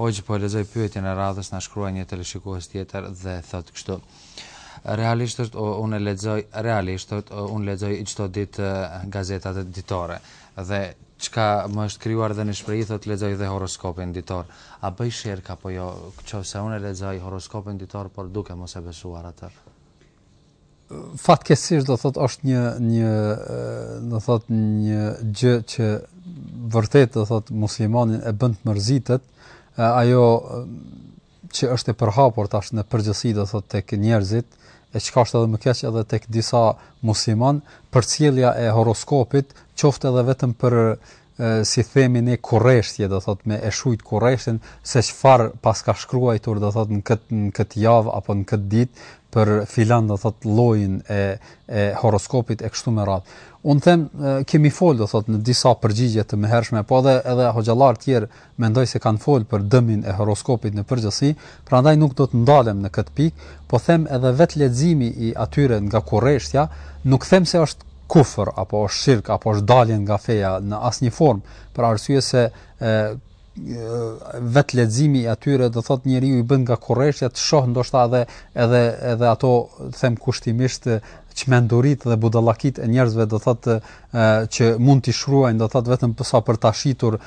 Hoxhë po e lezoj pyetjen e radhës na shkruaj një teleshikues tjetër dhe thot kështu. Realisht është unë lexoj realisht është unë lexoj çdo ditë gazetat e ditore dhe çka më është krijuar dhe në shprehje thot lexoj dhe horoskopin ditor. A bëj sherk apo jo? se unë lexoj horoskopin ditor, por duke mos e besuar atë. Fatkesisht, do thot është një një do thot një gjë që vërtet një një një një një një ajo që është e përhapur tash në përgjithësi do thotë tek njerëzit e çka është edhe më keq edhe tek disa musliman përcjellja e horoskopit qoftë edhe vetëm për si themi ne kurreshtje do thot me e shujt kurreshtin se çfar paska shkruajtur do thot në kët në kët javë apo në kët ditë për filan do thot llojin e e horoskopit e kështu me radhë Un them kemi fol do thot në disa përgjigje të mëhershme, po edhe edhe hoxhallar të tjerë mendoj se kanë fol për dëmin e horoskopit në përgjithësi, prandaj nuk do të ndalem në kët pikë, po them edhe vet leximi i atyre nga kurreshtja, nuk them se është kufër apo është shirk apo është daljen nga feja në asnjë formë për arsye se e, vet leximi i atyre do thot njeriu i bën nga korreshja të shoh ndoshta edhe edhe edhe ato them kushtimisht çmendurit dhe budallakit e njerëzve do thot e, që mund t'i shruajnë do thot vetëm për sa për ta shitur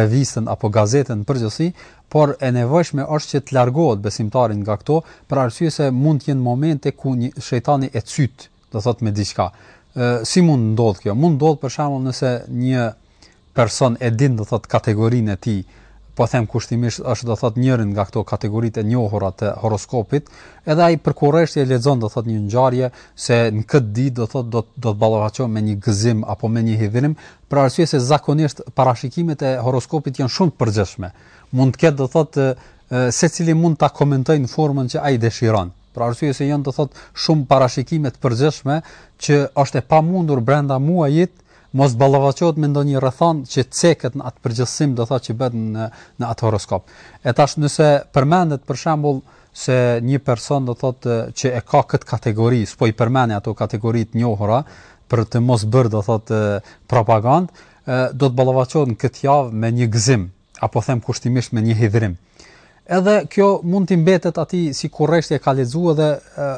revistën apo gazetën përgjithësi por e nevojshme është që të largohet besimtarin nga këto për arsye se mund të jenë momente ku një shejtani e cyt do thot me diçka si mund ndodh kjo? Mund ndodh për shembull nëse një person e din do thot kategorinë e tij, po them kushtimisht është do thot njërin nga këto kategoritë e njohura të horoskopit, edhe ai përkurresht e lexon do thot një ngjarje se në këtë ditë do thot do do të ballafaqohem me një gëzim apo me një hidhim, për arsye se zakonisht parashikimet e horoskopit janë shumë të përgjithshme. Mund të ketë do thot secili mund ta komentojë në formën që ai dëshiron. Pra arsye se janë të thot shumë parashikime të përgjithshme që është e pamundur brenda muajit mos ballavaçohet me ndonjë rrethon që ceket në atë përgjithësim do thotë që bëhet në në atë horoskop. E tash nëse përmendet për shembull se një person do thotë që e ka këtë kategori, s'po i përmendni ato kategori të njohura për të mos bërë do thotë propagandë, do të ballavaçohet në këtë javë me një gzim apo them kushtimisht me një hidhrim edhe kjo mund të mbetet aty si kurreshtje e kalexuar dhe e,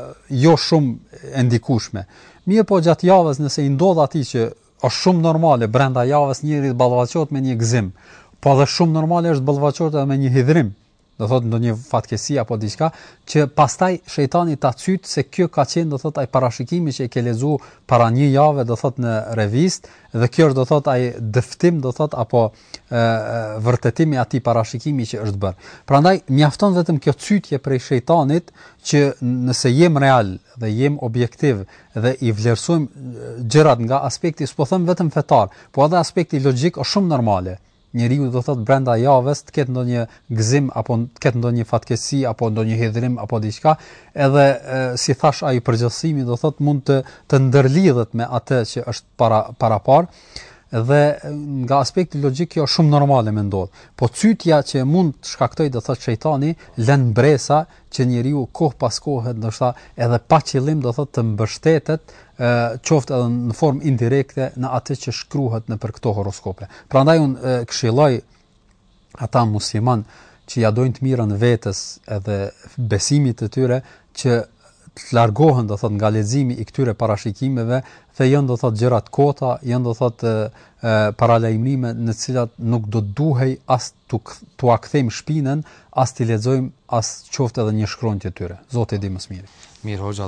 jo shumë e ndikueshme. Mirë po gjatë javës nëse i ndodhë aty që është shumë normale brenda javës njëri të ballvaçohet me një gëzim, po edhe shumë normale është të edhe me një hidrim, do thot ndonjë fatkesi apo diçka që pastaj shejtani ta cyt se kjo ka qenë do thot ai parashikimi që e ke lexu para një jave do thot në revist dhe kjo është do thot ai dëftim do thot apo vërtetimi atij parashikimi që është bër. Prandaj mjafton vetëm kjo cytje prej shejtanit që nëse jem real dhe jem objektiv dhe i vlerësojm gjërat nga aspekti s'po them vetëm fetar, po edhe aspekti logjik është shumë normale njeriu do thotë brenda javës të ketë ndonjë gëzim apo të ketë ndonjë fatkeqësi apo ndonjë hedhrim apo diçka, edhe e, si thash ai përgjithësimi do thotë mund të të ndërlidhet me atë që është para para parë dhe nga aspekti logjik kjo është shumë normale me ndodh. Po cytja që mund të shkaktoj do thotë shejtani lën bresa që njeriu koh pas kohe ndoshta edhe pa qëllim do thotë të mbështetet ë qoftë edhe në formë indirekte në atë që shkruhet në për këto horoskope. Prandaj un këshilloj ata musliman që ja dojnë të mirën vetës edhe besimit të tyre që të largohen do thot nga leximi i këtyre parashikimeve dhe janë do thot gjërat kota, janë do thot paralajmërime në të cilat nuk do duhej as tu tu shpinën, as ti lexojm as qoftë edhe një shkronjë tyre. Zoti di më së miri. Mirë hoxha.